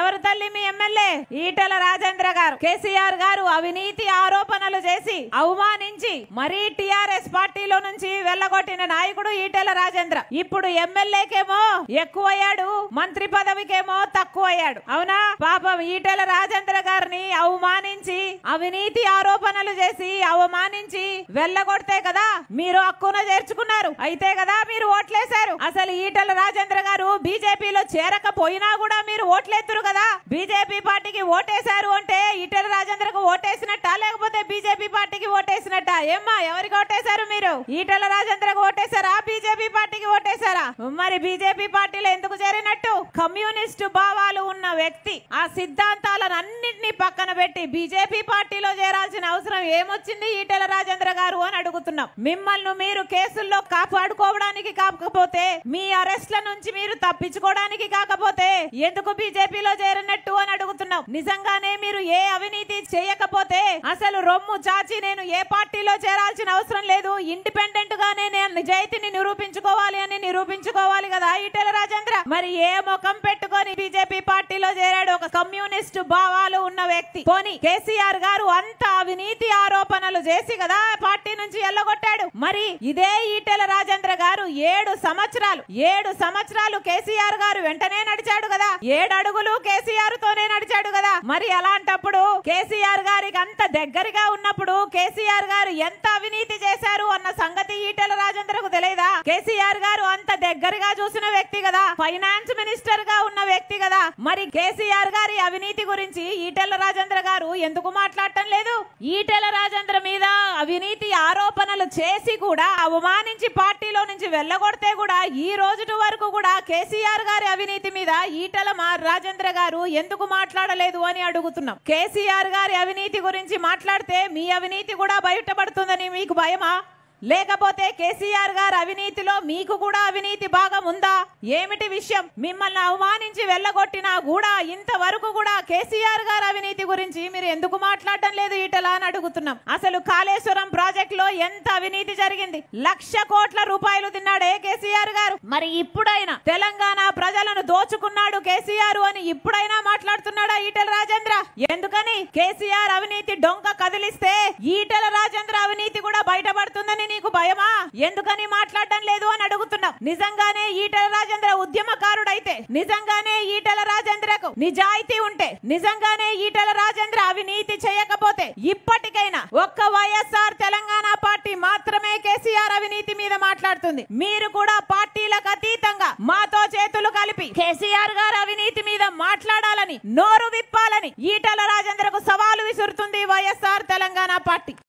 ఎవరు తల్లి మీ ఎమ్మెల్యే ఈటల రాజేంద్ర గారు కేసీఆర్ గారు అవినీతి ఆరోపణలు చేసి అవమానించి మరీ టిఆర్ఎస్ పార్టీలో నుంచి వెళ్ళగొట్టిన నాయకుడు ఈటల రాజేంద్ర ఇప్పుడు ఎమ్మెల్యేకేమో ఎక్కువయ్యాడు మంత్రి పదవికేమో తక్కువ అయ్యాడు అవునా పాపం ఈటల రాజేంద్ర గారిని అవమాని అవమానించి అవినీతి ఆరోపణలు చేసి అవమానించి వెళ్ళగొడితే కదా మీరు హక్కున చేర్చుకున్నారు అయితే కదా మీరు ఓట్లేశారు అసలు ఈటల రాజేంద్ర గారు బీజేపీలో చేరకపోయినా కూడా మీరు ఓట్లేతురు కదా బీజేపీ పార్టీకి ఓటేశారు అంటే ఈటల రాజేంద్ర ఓటేసినట్ట లేకపోతే బీజేపీ పార్టీకి ఓటేసినట్ట ఏమ్మా ఎవరికి ఓటేశారు మీరు ఈటల రాజేంద్రకు ఓటేశారా బీజేపీ పార్టీకి ఓటేసారు మరి బీజేపీ పార్టీలో ఎందుకు చేరినట్టు కమ్యూనిస్టు భావాలు ఉన్న వ్యక్తి ఆ సిద్ధాంతాలను అన్నింటినీ పక్కన పెట్టి బీజేపీ పార్టీలో చేరాల్సిన అవసరం ఏమొచ్చింది ఈటెల రాజేంద్ర గారు అని అడుగుతున్నాం మిమ్మల్ని మీరు కేసుల్లో కాపాడుకోవడానికి కాకపోతే మీ అరెస్ట్ల నుంచి మీరు తప్పించుకోవడానికి కాకపోతే ఎందుకు బీజేపీలో చేరినట్టు అని అడుగుతున్నాం నిజంగానే మీరు ఏ అవినీతి చేయకపోతే అసలు రొమ్ము చాచి నేను ఏ పార్టీలో చేరాల్సిన అవసరం లేదు ఇండిపెండెంట్ గానే నేను నిజాయితీని నిరూపించుకోవాలి అని నిరూపించ చూపించుకోవాలి కదా ఈటెల రాజేంద్ర మరి ఏ ముఖం పెట్టుకొని బీజేపీ పార్టీలో చేరాడు ఒక కమ్యూనిస్ట్ భావాలు ఉన్న వ్యక్తి పోని కేసీఆర్ గారు అంత అవినీతి ఆరోపణలు చేసి కదా పార్టీ నుంచి ఎల్లగొట్టాడు మరి ఇదే ఈటెల రాజేంద్ర గారు ఏడు సంవత్సరాలు ఏడు సంవత్సరాలు కేసీఆర్ గారు వెంటనే నడిచాడు కదా ఏడు అడుగులు కేసీఆర్ తోనే నడిచాడు కదా మరి అలాంటప్పుడు కేసీఆర్ గారికి అంత దగ్గరగా ఉన్నప్పుడు కేసీఆర్ గారు ఎంత అవినీతి చేశారు అన్న సంగతి ఈటెల కేసీఆర్ గారు అంత దగ్గరగా చూసిన వ్యక్తి కదా ఫైనాన్స్ మినిస్టర్ గా ఉన్న వ్యక్తి కదా మరి కేసీఆర్ గారి అవినీతి గురించి ఈటెల రాజేంద్ర గారు ఎందుకు మాట్లాడటం లేదు ఈటెల రాజేంద్ర మీద అవినీతి ఆరోపణలు చేసి కూడా అవమానించి పార్టీలో నుంచి వెళ్ళగొడితే కూడా ఈ రోజు వరకు కూడా కేసీఆర్ గారి అవినీతి మీద ఈటెల రాజేంద్ర గారు ఎందుకు మాట్లాడలేదు అని అడుగుతున్నాం కేసీఆర్ గారి అవినీతి గురించి మాట్లాడితే మీ అవినీతి కూడా బయటపడుతుందని మీకు భయమా లేకపోతే కేసీఆర్ గారు అవినీతిలో మీకు కూడా అవినీతి భాగం ఉందా ఏమిటి విషయం మిమ్మల్ని అవమానించి వెళ్ళగొట్టినా కూడా ఇంతవరకు కూడా కేసీఆర్ గారు అవినీతి గురించి మీరు ఎందుకు మాట్లాడటం లేదు ఇటలా అని అడుగుతున్నాం అసలు కాళేశ్వరం ప్రాజెక్ట్ లో ఎంత అవినీతి జరిగింది లక్ష కోట్ల రూపాయలు తిన్నాడే కేసీఆర్ కేసీఆర్ గారు మరి ఇప్పుడైనా తెలంగాణ ప్రజలను దోచుకున్నాడు కేసీఆర్ అని ఇప్పుడైనా మాట్లాడుతున్నాడా ఈటల రాజేంద్ర ఎందుకని కేసీఆర్ అవినీతి డొంక కదిలిస్తే ఈటల రాజేంద్ర అవినీతి కూడా బయటపడుతుందని నీకు భయమా ఎందుకని మాట్లాడడం లేదు అని అడుగుతున్నా నిజంగానే ఈటల రాజేంద్ర ఉద్యమకారుడైతే నిజంగానే ఈటల రాజేంద్రకు నిజాయితీ ఉంటే నిజంగానే ఈటల రాజేంద్ర అవినీతి చేయకపోతే ఇప్పటికైనా ఒక్క వైఎస్ఆర్ తెలంగాణ పార్టీ మాత్రమే కేసీఆర్ అవినీతి మీద మాట్లాడు మాట్లాడుతుంది మీరు కూడా పార్టీలకు అతీతంగా మాతో చేతులు కలిపి కేసీఆర్ గారు అవినీతి మీద మాట్లాడాలని నోరు విప్పాలని ఈటల రాజేంద్రకు సవాలు విసురుతుంది వైఎస్ఆర్ తెలంగాణ పార్టీ